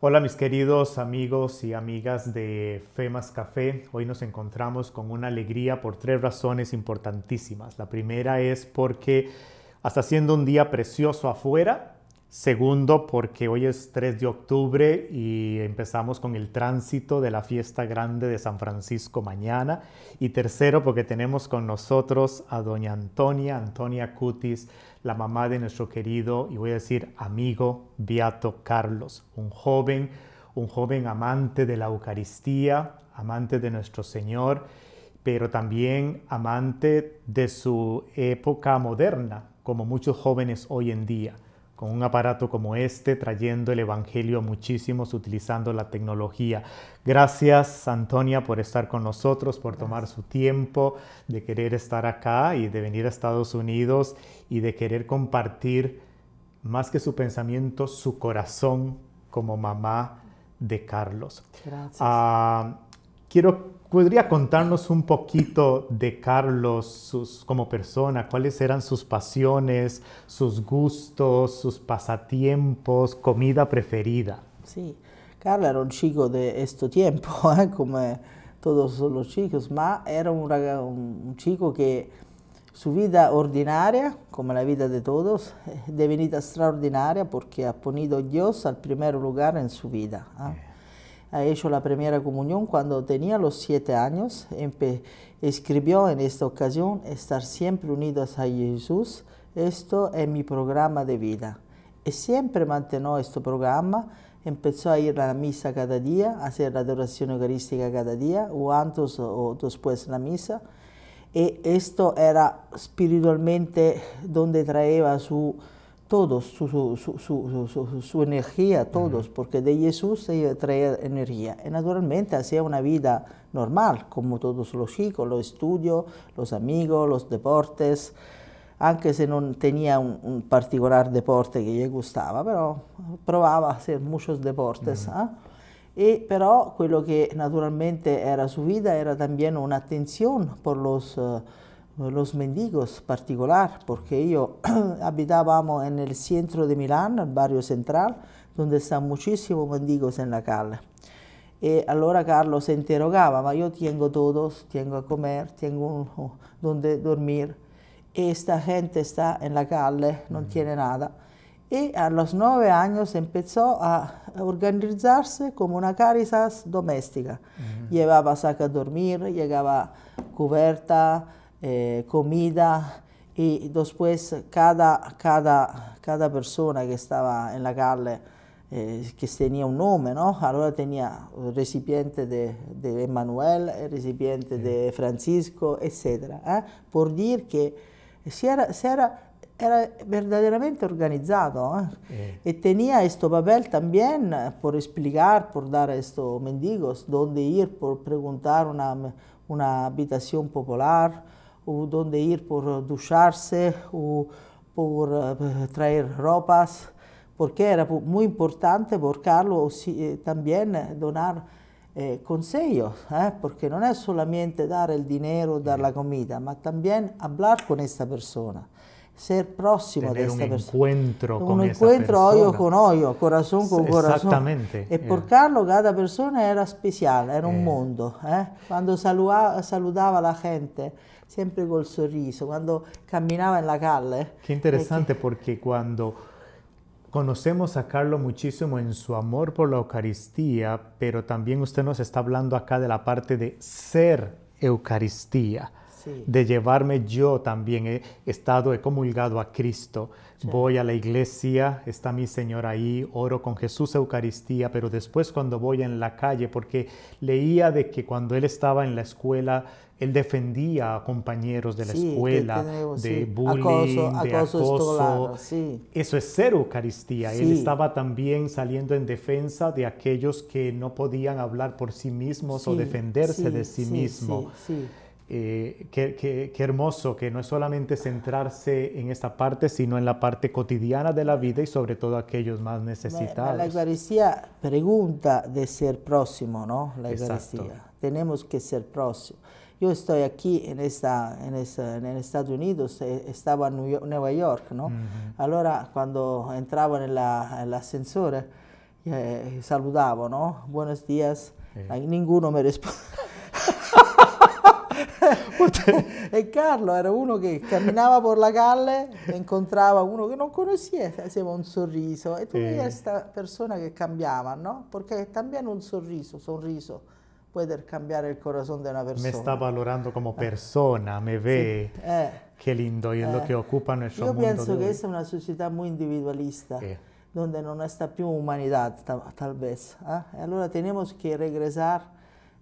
Hola mis queridos amigos y amigas de FEMAS Café. Hoy nos encontramos con una alegría por tres razones importantísimas. La primera es porque hasta siendo un día precioso afuera. Segundo, porque hoy es 3 de octubre y empezamos con el tránsito de la fiesta grande de San Francisco mañana. Y tercero, porque tenemos con nosotros a doña Antonia, Antonia Cutis, la mamá de nuestro querido, y voy a decir amigo, Beato Carlos, un joven, un joven amante de la Eucaristía, amante de nuestro Señor, pero también amante de su época moderna, como muchos jóvenes hoy en día con un aparato como este, trayendo el Evangelio a muchísimos, utilizando la tecnología. Gracias, Antonia, por estar con nosotros, por tomar su tiempo, de querer estar acá y de venir a Estados Unidos y de querer compartir más que su pensamiento, su corazón como mamá de Carlos. Gracias. Ah, quiero ¿Podría contarnos un poquito de Carlos sus, como persona? ¿Cuáles eran sus pasiones, sus gustos, sus pasatiempos, comida preferida? Sí, Carlos era un chico de este tiempo, ¿eh? como todos los chicos, pero era un, chico que su vida ordinaria, como la vida de todos, es devenida extraordinaria porque ha ponido a Dios al primer lugar en su vida. ¿eh? ha hecho la primera comunión cuando tenía los siete años. escribió en esta ocasión, estar siempre unidos a Jesús, esto es mi programa de vida. Y siempre mantuvo este programa, empezó a ir a la misa cada día, a hacer la adoración eucarística cada día, o antes o después la misa. Y esto era espiritualmente donde traía su todos, su, su, su, energía, todos, porque de Jesús se traía energía. Y naturalmente hacía una vida normal, como todos los chicos, los estudios, los amigos, los deportes, aunque se no tenía un, particular deporte que le gustaba, pero probaba hacer muchos deportes. ¿ah? pero lo que naturalmente era su vida era también una atención por los... Eh, los mendigos particular, porque yo habitábamos en el centro de Milán, el barrio central, donde están muchísimos mendigos en la calle. Y eh, allora Carlos se interrogaba, yo tengo todos, tengo a comer, tengo donde dormir, esta gente está en la calle, no tiene nada. Y a los nueve años empezó a organizarse como una caritas doméstica. Llevaba saca a dormir, llegaba cubierta, eh, comida y después cada, cada, cada persona que estaba en la calle eh, que tenía un nombre, ¿no? Ahora tenía el recipiente de, de Emanuel, el recipiente de Francisco, etc. ¿eh? Por decir que si era, si era verdaderamente organizado y tenía este papel también por explicar, por dar a estos mendigos dónde ir, por preguntar una, una habitación popular, o donde ir por ducharse, o por eh, traer ropas, porque era muy importante por Carlos eh, también eh, donar eh, consejos, eh, porque no es solamente dar el dinero, dar la comida, ma también hablar con esta persona. ser próximo Tener de esta un Encuentro con un encuentro hoyo con hoyo, corazón con corazón. Exactamente. Y por Carlos cada persona era especial, era eh. un mundo. Eh? Cuando saludaba, saludaba la gente. Siempre con el sorriso, caminaba en la calle. Eh. Qué interesante porque cuando conocemos a Carlos muchísimo en su amor por la Eucaristía, pero también usted nos está hablando acá de la parte de ser Eucaristía. de llevarme yo también. He estado, he comulgado a Cristo. Voy a la iglesia, está mi Señor ahí, oro con Jesús Eucaristía, pero después cuando voy en la calle, porque leía de que cuando él estaba en la escuela él defendía a compañeros de la escuela, de bullying, de acoso. Eso es ser Eucaristía. Él estaba también saliendo en defensa de aquellos que no podían hablar por sí mismos o defenderse de sí mismos. Eh, qué, hermoso que no es solamente centrarse en esta parte, sino en la parte cotidiana de la vida y sobre todo aquellos más necesitados. La, Eucaristía pregunta de ser próximo, ¿no? La Eucaristía. tenemos que ser próximos. Yo estoy aquí en, esta, en, esta, en Estados Unidos, estaba en Nueva York, ¿no? Uh -huh. Allora cuando entraba en, la, en el ascensor, eh, saludaba, ¿no? Buenos días. Eh. Ninguno me responde. e Carlo era uno che camminava per la calle e incontrava uno che non conosceva, faceva un sorriso e tu vedi questa persona che cambiava, no? Perché cambiano un sorriso, sorriso. puede cambiar el corazón de una persona. Me está valorando como ah. persona, me ve. Eh. Qué lindo, y es lo eh. que ocupa nuestro mundo. Yo pienso que es una sociedad muy individualista, eh. donde no está más humanidad, tal, vez. Entonces ¿ah? tenemos que regresar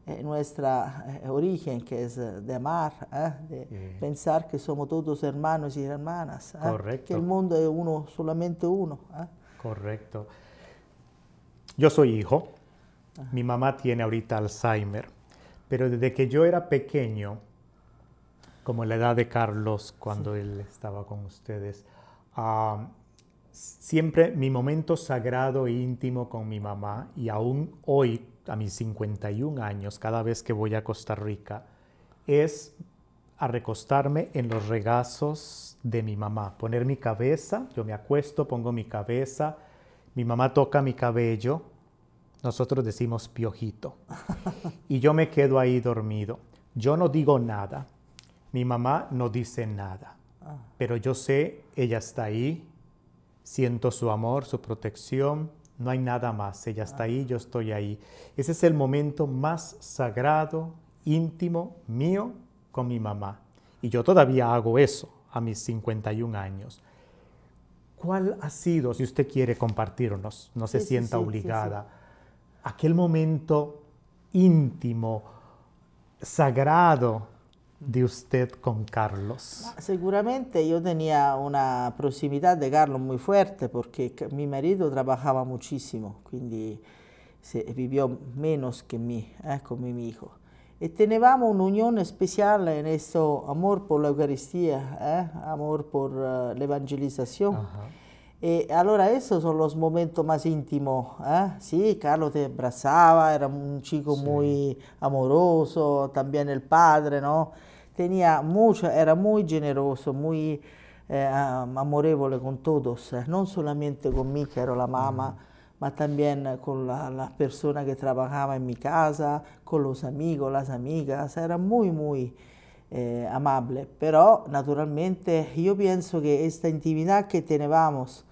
a nuestra origen, que es de amar, ¿ah? de pensar que somos todos hermanos y hermanas, que el mundo es uno, solamente uno. Correcto. Yo soy hijo mi mamá tiene ahorita Alzheimer, pero desde que yo era pequeño, como la edad de Carlos cuando él estaba con ustedes, siempre mi momento sagrado e íntimo con mi mamá y aún hoy, a mis 51 años, cada vez que voy a Costa Rica, es a recostarme en los regazos de mi mamá, poner mi cabeza, yo me acuesto, pongo mi cabeza, mi mamá toca mi cabello, nosotros decimos piojito. Y yo me quedo ahí dormido. Yo no digo nada. Mi mamá no dice nada. Pero yo sé, ella está ahí. Siento su amor, su protección. No hay nada más. Ella está ahí, yo estoy ahí. Ese es el momento más sagrado, íntimo, mío con mi mamá. Y yo todavía hago eso a mis 51 años. ¿Cuál ha sido, si usted quiere compartirnos, no se sienta obligada? aquel momento íntimo, sagrado de usted con Carlos? Ah, seguramente yo tenía una proximidad de Carlos muy fuerte porque mi marido trabajaba muchísimo, quindi se vivió menos que mí, eh, con mi hijo. Y eh, teníamos una unión especial en eso, amor por la Eucaristía, eh, amor por la evangelización. E allora questo sono los momento più intimo, ¿eh? Sí, Carlos te abrazaba, era un chico sí. muy amoroso, anche il padre, ¿no? Tenía mucho, era molto generoso, molto eh, amorevole con tutti, eh? non solamente con me che ero la mamma, mm. ma anche con la, la, persona che lavorava in mi casa, con los amigos, le amiche, era molto, molto... Eh, amable. Pero naturalmente yo pienso que esta intimidad que teníamos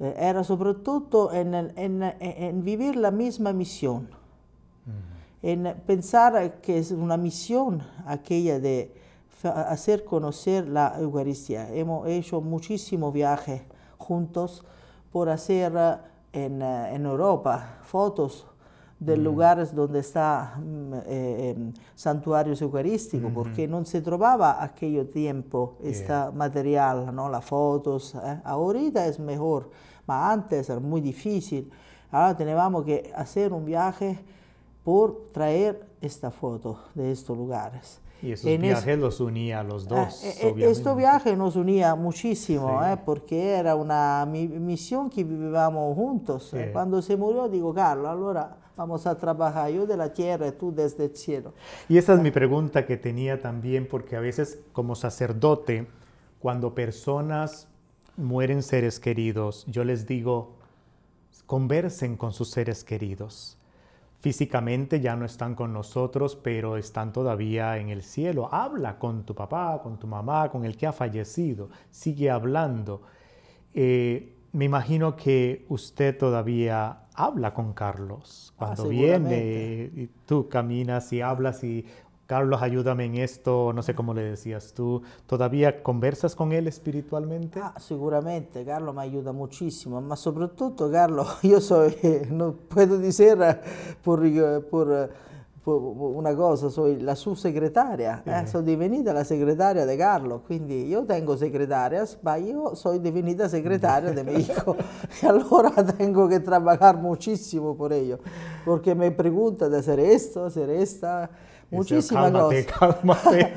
eh, era sobre todo en vivir la misma misión mm. en pensar que es una misión aquella de hacer conocer la Eucaristía. Hemos hecho muchísimos viajes juntos por hacer eh, en, en Europa fotos de lugares donde está mm, eh, santuarios eucarístico, porque no se trovaba aquello tiempo este material, ¿no? las fotos. Eh. Ahorita es mejor, pero antes era muy difícil. Ahora teníamos que hacer un viaje por traer esta foto de estos lugares. Y esos viajes los unía a los ah, dos. Eh, eh este viaje nos unía muchísimo, eh, porque era una misión que vivíamos juntos. ¿eh? Cuando se murió, digo, Carlos, ahora vamos a trabajar yo de la tierra, y tú desde el cielo. Y esa es mi pregunta que tenía también, porque a veces como sacerdote, cuando personas mueren seres queridos, yo les digo, conversen con sus seres queridos. Físicamente ya no están con nosotros, pero están todavía en el cielo. Habla con tu papá, con tu mamá, con el que ha fallecido. Sigue hablando. Eh, me imagino que usted todavía habla con Carlos cuando ah, viene y tú caminas y hablas y Carlos, ayúdame en esto, no sé cómo le decías tú, ¿todavía conversas con él espiritualmente? Ah, Carlos me ayuda muchísimo, pero sobre todo, Carlos, yo soy, no puedo decir eh, por... Eh, por eh, una cosa, sono la sua segretaria, eh? mm. Eh. sono divenuta la segretaria di Carlo, quindi io tengo segretaria, ma io sono divenuta segretaria di mio hijo, e allora tengo che lavorare moltissimo per io, perché mi pregunta se resto, se resta, moltissime cose. Calmate,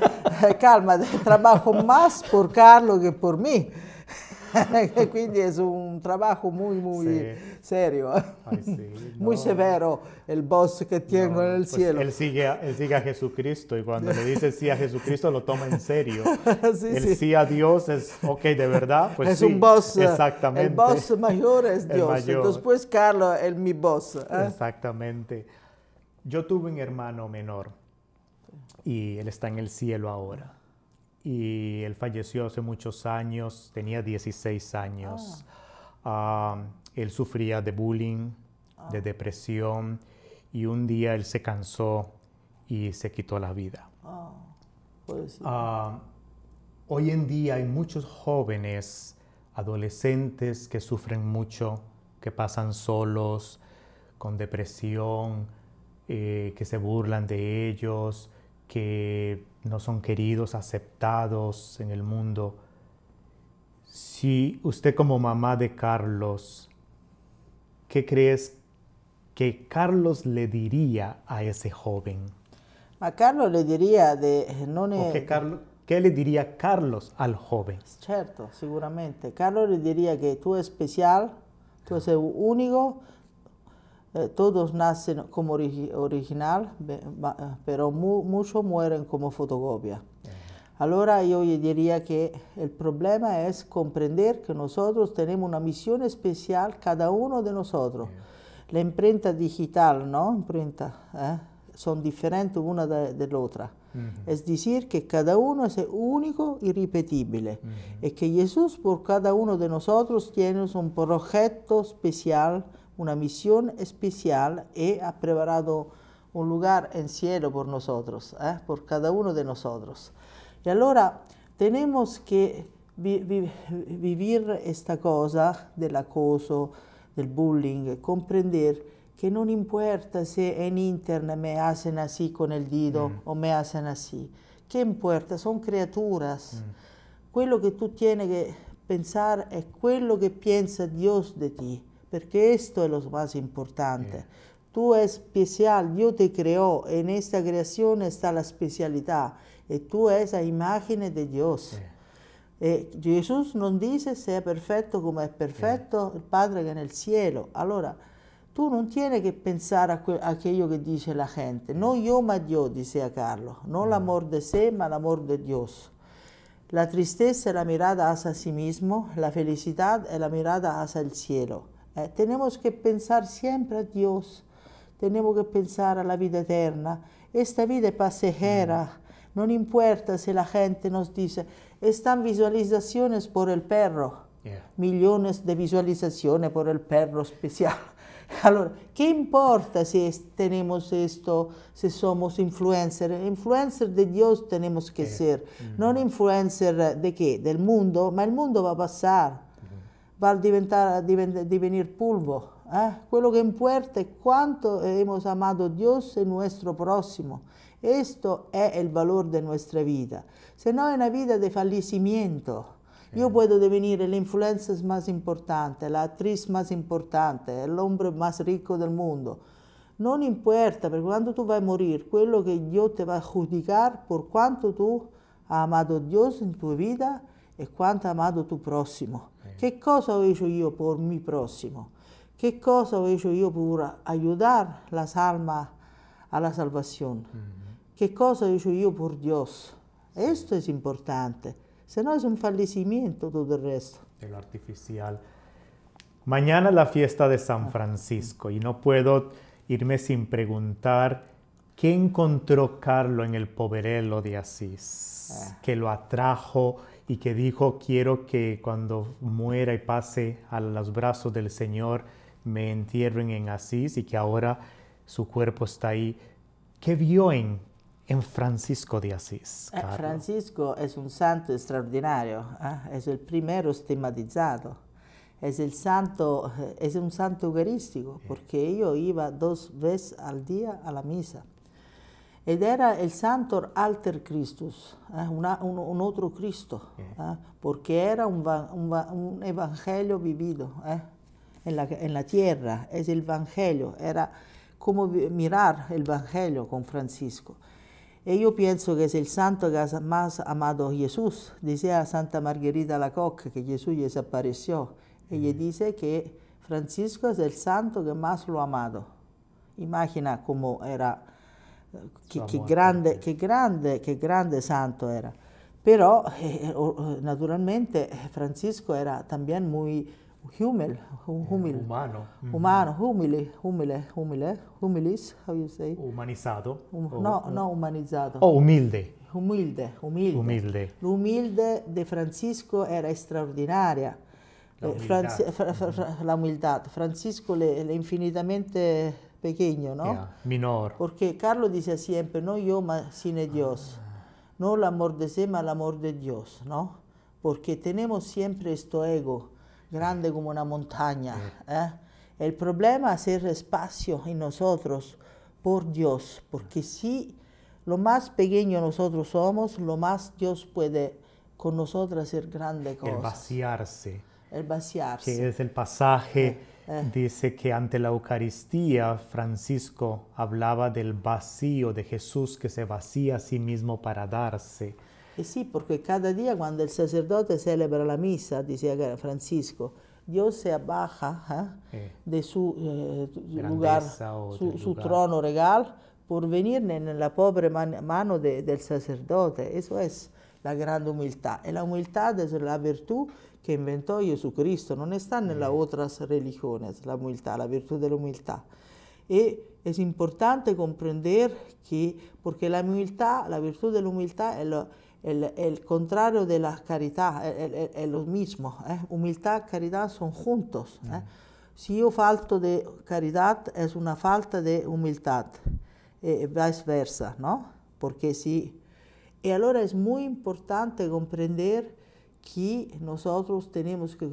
calma calmate, trabajo più per Carlo che per me. Quindi es un trabajo muy muy serio, muy severo el boss que tengo en el pues cielo. Él sigue, a, a Jesucristo y cuando le dice sí a Jesucristo lo toma en serio. el sí. a Dios es, ok, de verdad, pues es un boss. Eh, el boss mayor es Dios. Después Carlos es mi boss. ¿eh? Exactamente. Yo tuve un hermano menor y él está en el cielo ahora y él falleció hace muchos años, tenía 16 años. Ah. Ah, él sufría de bullying, de ah. depresión y un día él se cansó y se quitó la vida. hoy en día hay muchos jóvenes, adolescentes que sufren mucho, que pasan solos, con depresión, eh, que se burlan de ellos, que no son queridos, aceptados en el mundo. Si usted como mamá de Carlos, ¿qué crees que Carlos le diría a ese joven? A Carlos le diría de... Eh, no ¿Qué le diría Carlos al joven? Cierto, seguramente. Carlos le diría que tú eres especial, tú eres único eh, todos nacen como original, eh, pero muchos mueren como fotocopia. Ahora yo diría que el problema es comprender que nosotros tenemos una misión especial, cada uno de nosotros. La imprenta digital, ¿no? Imprenta, ¿eh? son diferentes una de, la otra. Es decir, que cada uno es único y repetible. Y que Jesús por cada uno de nosotros tiene un proyecto especial una misión especial y ha preparado un lugar en cielo por nosotros, ¿eh? por cada uno de nosotros. Y ahora tenemos que vivir esta cosa del acoso, del bullying, comprender que no importa si en internet me hacen así con el dedo mm. o me hacen así. ¿Qué importa? Son criaturas. Mm. lo que tú tienes que pensar es lo que piensa Dios de ti. perché questo è lo más importante. Eh. Tú es especial, Dios te e in questa creazione sta la especialidad y tú es la imagen de Dios. E eh, Gesù non dice se è perfetto come è perfetto il Padre che è nel cielo. Allora, tu non tieni che pensare a, que- a quello che dice la gente. Non io ma Dio, dice Carlo. Non l'amor di sé ma l'amor di Dio. La tristezza è la mirada a sí mismo, la felicità è la mirada hacia il cielo. Eh, tenemos que pensar siempre a Dios, tenemos que pensar a la vida eterna. Esta vida es pasajera, mm. no importa si la gente nos dice, están visualizaciones por el perro, millones de visualizaciones por el perro especial. ¿Qué importa si tenemos esto, si somos influencers? Influencer de Dios tenemos que ser, mm. no influencers influencer eh, de qué? Del mundo, ma el mundo va a pasar. va a diventare, divent, divenire polvo. Eh? Quello che importa è quanto hemos amado Dios y nostro prossimo. Questo è il valore de nostra vita. Se no, è una vita di fallecimiento. Io puedo devenir la influenza más importante, la actriz más importante, el hombre más ricco del mondo. Non importa, perché quando tu vai a morire, quello che Dio ti va a giudicare per quanto tu hai amato Dio in tua vita e quanto hai amato tuo prossimo. ¿Qué cosa he hecho yo por mi próximo? ¿Qué cosa hecho yo por ayudar las almas a la salvación? ¿Qué cosa he hecho yo por Dios? Esto es importante, si no es un fallecimiento todo el resto. El artificial. Mañana es la fiesta de San ah. Francisco y no puedo irme sin preguntar qué encontró Carlo en el poverello de Asís, ah. que lo atrajo y que dijo, quiero que cuando muera y pase a los brazos del Señor, me entierren en Asís y que ahora su cuerpo está ahí. ¿Qué vio en, en Francisco de Asís? Eh, Francisco es un santo extraordinario, ¿ah? es el primero estigmatizado. Es, el santo, es un santo eucarístico, porque yo iba dos veces al día a la misa ed era el santo alter Christus, ¿eh? un, otro Cristo, ¿eh? porque era un, evangelio vivido ¿eh? en, la, tierra, es el evangelio, era como mirar el evangelio con Francisco. Y yo pienso que es el santo que ha más amado Jesús. Decía Santa Margarita Lacocque que Jesús desapareció. Ella le dice que Francisco es el santo que más lo ha amado. Imagina cómo era che, che, grande, che, grande, che, grande, santo era. Però eh, eh, eh naturalmente eh, Francisco era también muy humil, humil umano, mm-hmm. umano mm. humile, humile, humile, humilis, how you say? Umanizzato? Um, no, o, no umanizzato. Oh, umilde. Umilde, umilde. umilde. L'umilde di Francisco era straordinaria. La umiltà. Eh, fra, fra, fra, Francisco le, le infinitamente pequeño, ¿no? menor. Porque Carlos dice siempre, no yo, sino Dios. Ah. No el amor de sí, sino el amor de Dios, ¿no? Porque tenemos siempre esto ego, grande como una montaña. ¿eh? El problema es hacer espacio en nosotros por Dios, porque si lo más pequeño nosotros somos, lo más Dios puede con nosotros hacer grande cosas. El vaciarse. El vaciarse. Que es el pasaje. Eh. Ah. Dice que ante la Eucaristía Francisco hablaba del vacío de Jesús que se vacía a sí mismo para darse. sí, porque cada día cuando el sacerdote celebra la misa, decía Francisco, Dios se abaja ¿ah? eh, de su eh, lugar, su, trono regal, por venir en la pobre mano del sacerdote. Eso es la gran humildad. y la humildad es la virtud que inventó Jesucristo, no está en las otras religiones, la humildad, la virtud de la humildad. Y eh, es importante comprender que, porque la humildad, la virtud de la humildad es lo, el, contrario de la caridad, es lo mismo. ¿eh? Humildad y caridad son juntos. ¿eh? Si yo falto de caridad, es una falta de humildad, y viceversa, ¿no? Porque si y ahora es muy importante comprender que nosotros tenemos que,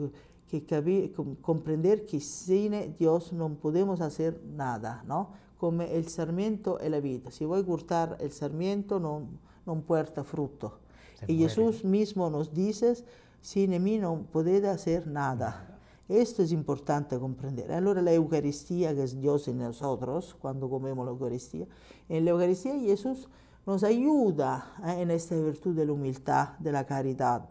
que comprender que sin Dios no podemos hacer nada, ¿no? Como el sarmiento en la vida. Si voy a cortar el sarmiento, no, no puerta fruto. y Jesús mismo nos dice, sin mí no podéis hacer nada. Esto es importante comprender. ahora la Eucaristía, que es Dios en nosotros, cuando comemos la Eucaristía, en la Eucaristía Jesús nos ayuda eh, en esta virtud de la humildad, de la caridad.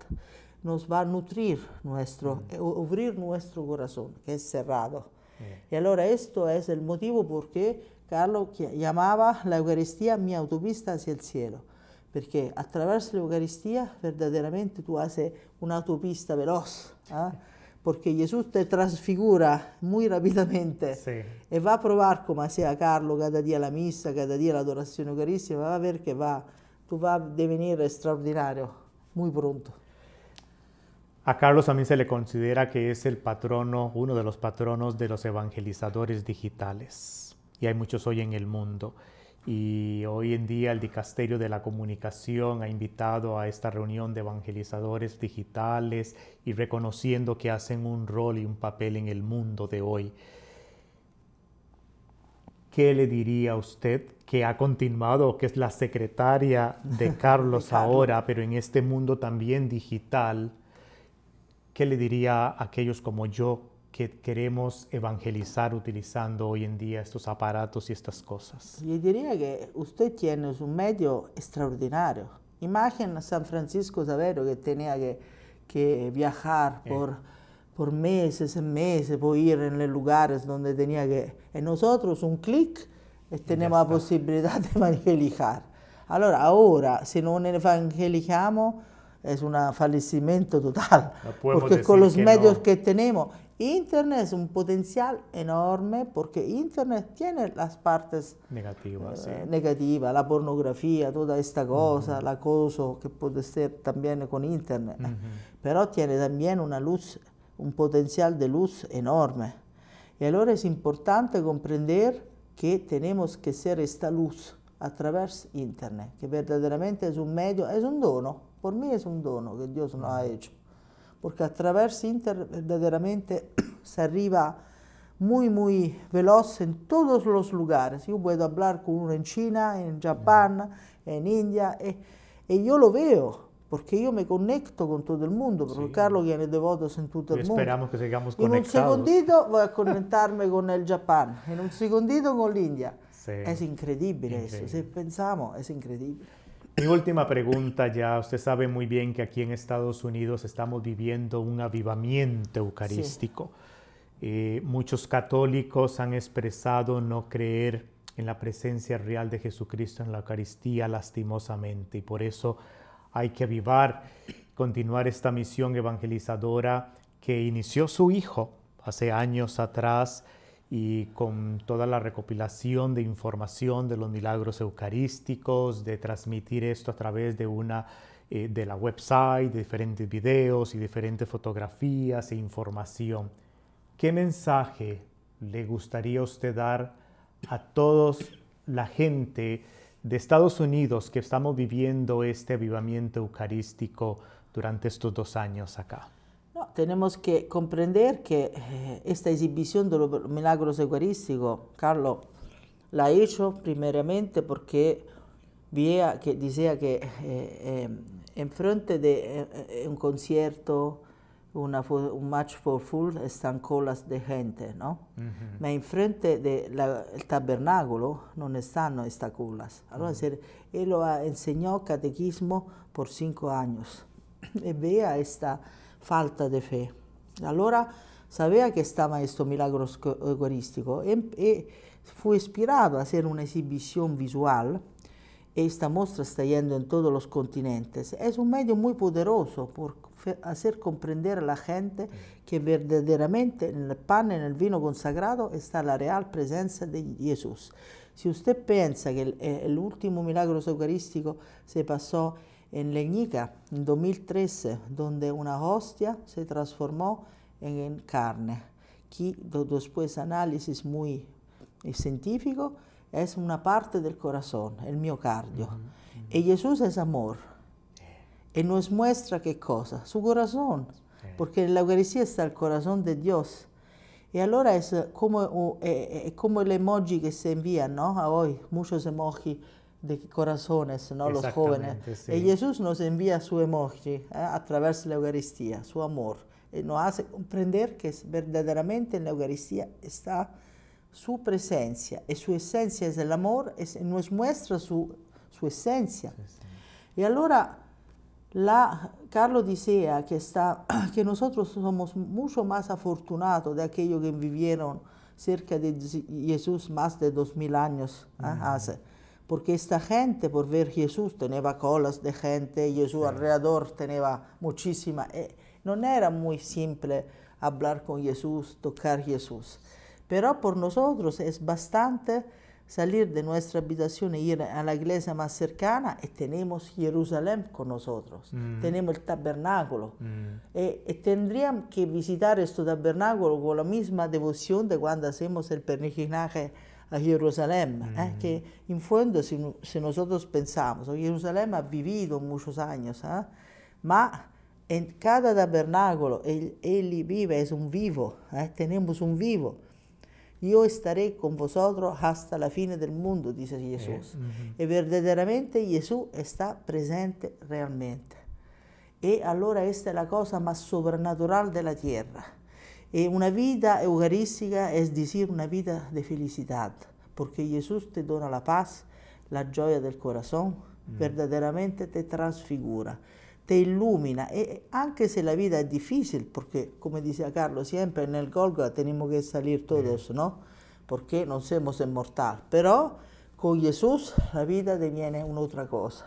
Nos va a nutrir nuestro, a mm. abrir eh, nuestro corazón, que es cerrado. Y ahora esto es el motivo por qué Carlo llamaba la Eucaristía mi autopista hacia el cielo, porque a través de la Eucaristía verdaderamente tú haces una autopista veloz. ¿eh? porque Jesús te transfigura muy rápidamente y e va a probar como sea Carlos Carlo cada día la misa, cada día la adoración eucarística, va a ver que va, tú vas a devenir extraordinario muy pronto. A Carlos también se le considera que es el patrono, uno de los patronos de los evangelizadores digitales. Y hay muchos hoy en el mundo y hoy en día el Dicasterio de la Comunicación ha invitado a esta reunión de evangelizadores digitales y reconociendo que hacen un rol y un papel en el mundo de hoy. ¿Qué le diría a usted que ha continuado, que es la secretaria de Carlos ahora, pero en este mundo también digital? ¿Qué le diría a aquellos como yo que queremos evangelizar utilizando hoy en día estos aparatos y estas cosas. Yo diría que usted tiene un medio extraordinario. Imagina San Francisco Savero que tenía que, que viajar eh. por, por meses y meses, por ir en los lugares donde tenía que... En nosotros un clic eh, tenemos la posibilidad de evangelizar. Ahora, ahora, si no evangelizamos, es un fallecimiento total, porque con los medios que tenemos Internet es un potencial enorme porque Internet tiene las partes negativas, eh, negativa, la pornografía, toda esta cosa, el acoso que puede ser también con Internet. Pero tiene también una luz, un potencial de luz enorme. Y entonces es importante comprender que tenemos que ser esta luz a través Internet, que verdaderamente es un medio, es un dono. Por mí es un dono que Dios nos ha hecho. perché attraverso Inter veramente si arriva muy, muy veloz en todos los lugares. io puedo parlare con uno in Cina, in Japón, in India, e, eh, y yo lo vedo, perché io mi conecto con tutto il mondo, perché sí. Carlos tiene devotos en todo el mundo. Esperamos que sigamos conectados. En un secondito voy a conectarme con il Japón, in un secondito con l'India. India. Sí. Es increíble, increíble. eso, si pensamos, Mi última pregunta ya, usted sabe muy bien que aquí en Estados Unidos estamos viviendo un avivamiento eucarístico. Eh, muchos católicos han expresado no creer en la presencia real de Jesucristo en la Eucaristía lastimosamente y por eso hay que avivar, continuar esta misión evangelizadora que inició su hijo hace años atrás y con toda la recopilación de información de los milagros eucarísticos, de transmitir esto a través de una eh, de la website, de diferentes videos y diferentes fotografías e información. ¿Qué mensaje le gustaría usted dar a todos la gente de Estados Unidos que estamos viviendo este avivamiento eucarístico durante estos dos años acá? tenemos que comprender que eh, esta exhibición de los milagros eucarísticos, Carlos, la ha hecho primeramente porque que decía que eh, eh, en frente de un concierto, una, un match for full, están colas de gente, ¿no? Pero en frente enfrente del tabernáculo no están estas colas. él lo enseñó catequismo por cinco años. Y vea esta falta de fe. Allora sabía que estaba estos milagros eucarísticos e fu inspirado a hacer una exhibición visual. questa mostra sta yendo in todos los continentes. È un medio molto poderoso per far comprendere a la gente che veramente nel pane e nel vino consacrato sta la real presenza di Gesù. Se usted pensa che el, el eh, milagro eucaristico se pasó en Leñica, en 2013, donde una hostia se transformó en carne. que después análisis muy eh, científico, es una parte del corazón, el miocardio. Y Jesús es amor. Y eh. nos muestra qué cosa, su corazón, eh. porque en la Eucaristía está el corazón de Dios. Y ahora es como, como el emoji que se envía, ¿no? A hoy, muchos emojis de corazones, ¿no? los jóvenes. Y eh, Jesús nos envía su emoji ¿eh? a través de la Eucaristía, su amor. Y eh, nos hace comprender que verdaderamente en la Eucaristía está su presencia y su esencia es el amor, nos muestra su, esencia. Y ahora, la, Carlos decía que, está, nosotros somos mucho más afortunados de aquellos que vivieron cerca de Jesús más de dos mil años hace porque esta gente, por ver Jesús, tenía colas de gente, Jesús alrededor tenía muchísima. Eh, no era muy simple hablar con Jesús, tocar Jesús. Pero por nosotros es bastante salir de nuestra habitación Y e ir a la iglesia más cercana y tenemos Jerusalén con nosotros, mm. tenemos el tabernáculo. Y, mm. eh, eh, tendríamos que visitar este tabernáculo con la misma devoción de cuando hacemos el peregrinaje a Gerusalemme, eh, mm. eh, que en fondo se, si, nosotros pensamos, Jerusalén ha vivuto muchos años, ¿eh? ma in cada tabernacolo egli vive, es un vivo, ¿eh? tenemos un vivo. Io estaré con vosotros hasta la fine del mondo, dice Jesús. Mm -hmm. Y verdaderamente Gesù sta presente realmente. E allora questa è la cosa más sobrenatural della terra. tierra. E una vita eucaristica è decir una vita di felicità, perché Gesù te dona la paz, la gioia del corazon, mm. verdaderamente te trasfigura, te illumina. E anche se la vita è difficile, perché come decía Carlo, sempre nel el Golgo tenemos que salir todos, mm. ¿no? Perché non siamo inmortales. Pero con Gesù la vita diviene un'altra cosa.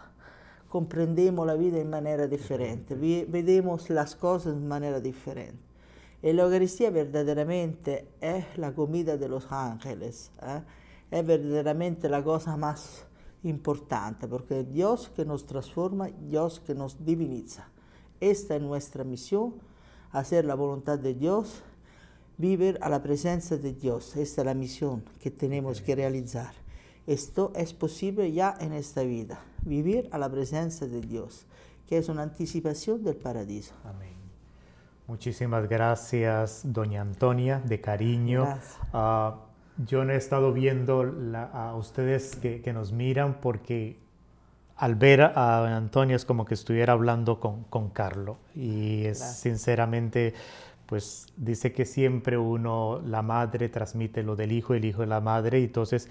Comprendiamo la vita in maniera differente, vediamo le cose in maniera differente. Y la Eucaristía verdaderamente es la comida de los ángeles, ¿eh? es verdaderamente la cosa más importante, porque Dios que nos transforma, Dios que nos diviniza. Esta es nuestra misión, hacer la voluntad de Dios, vivir a la presencia de Dios. Esta es la misión que tenemos que realizar. Esto es posible ya en esta vida, vivir a la presencia de Dios, que es una anticipación del paraíso. Amén. Muchísimas gracias, doña Antonia, de cariño. Ah, yo no he estado viendo a ustedes que, nos miran porque al ver a Antonia es como que estuviera hablando con, con Carlo. Y es sinceramente, pues dice que siempre uno, la madre transmite lo del hijo, el hijo de la madre. entonces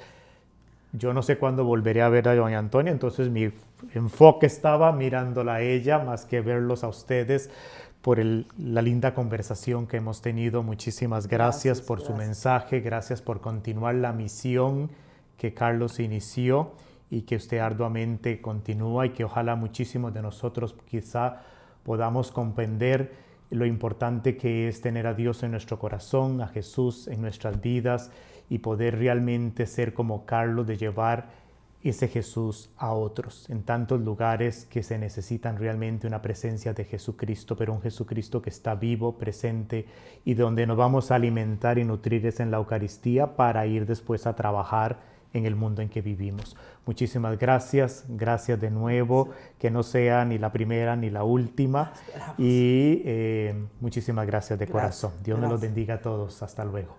yo no sé cuándo volveré a ver a doña Antonia. Entonces mi enfoque estaba mirándola a ella más que verlos a ustedes por la linda conversación que hemos tenido. Muchísimas gracias, por su mensaje, gracias por continuar la misión que Carlos inició y que usted arduamente continúa y que ojalá muchísimos de nosotros quizá podamos comprender lo importante que es tener a Dios en nuestro corazón, a Jesús en nuestras vidas y poder realmente ser como Carlos de llevar ese Jesús a otros, en tantos lugares que se necesitan realmente una presencia de Jesucristo, pero un Jesucristo que está vivo, presente y donde nos vamos a alimentar y nutrir en la Eucaristía para ir después a trabajar en el mundo en que vivimos. Muchísimas gracias, gracias de nuevo, que no sea ni la primera ni la última y eh, muchísimas gracias de corazón. Dios nos los bendiga a todos, hasta luego.